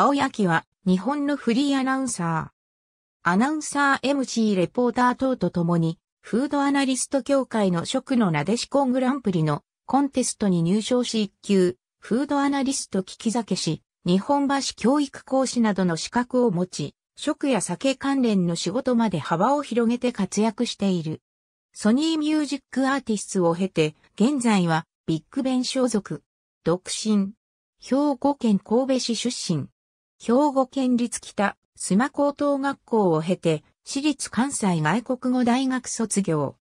青柳は日本のフリーアナウンサー。アナウンサー MC レポーター等と共に、フードアナリスト協会の食のなでしこグランプリのコンテストに入賞し一級、フードアナリスト聞き酒し日本橋教育講師などの資格を持ち、食や酒関連の仕事まで幅を広げて活躍している。ソニーミュージックアーティストを経て、現在はビッグベン所属、独身、兵庫県神戸市出身。兵庫県立北、須磨高等学校を経て、私立関西外国語大学卒業。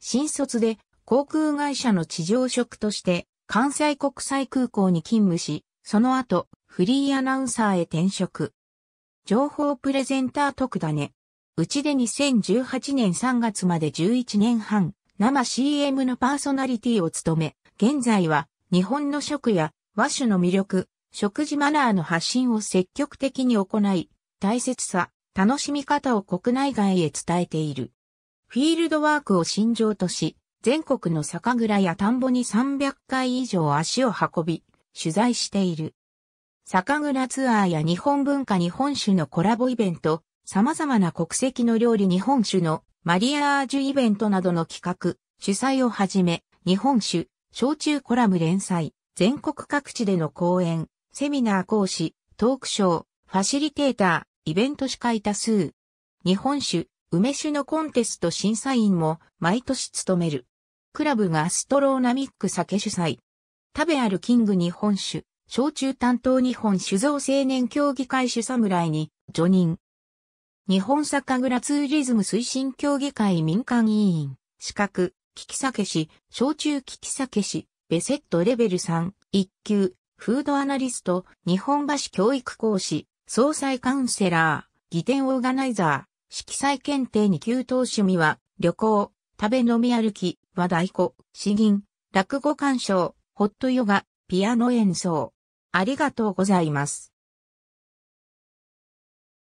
新卒で航空会社の地上職として関西国際空港に勤務し、その後フリーアナウンサーへ転職。情報プレゼンター特ダネ。うちで2018年3月まで11年半、生 CM のパーソナリティを務め、現在は日本の食や和酒の魅力、食事マナーの発信を積極的に行い、大切さ、楽しみ方を国内外へ伝えている。フィールドワークを信条とし、全国の酒蔵や田んぼに300回以上足を運び、取材している。酒蔵ツアーや日本文化日本酒のコラボイベント、様々な国籍の料理日本酒のマリアージュイベントなどの企画、主催をはじめ、日本酒、焼酎コラム連載、全国各地での講演、セミナー講師、トークショー、ファシリテーター、イベント司会多数。日本酒、梅酒のコンテスト審査員も毎年務める。クラブがストローナミック酒主催。食べあるキング日本酒、焼酎担当日本酒造青年協議会主侍に、助任。日本酒蔵ツーリズム推進協議会民間委員、資格、聞き酒師、焼酎聞き酒師、ベセットレベル3、1級、フードアナリスト、日本橋教育講師、総裁カウンセラー、議典オーガナイザー、色彩検定に給湯趣味は、旅行、食べ飲み歩き、和太鼓、詩吟、落語鑑賞、ホットヨガ、ピアノ演奏。ありがとうございます。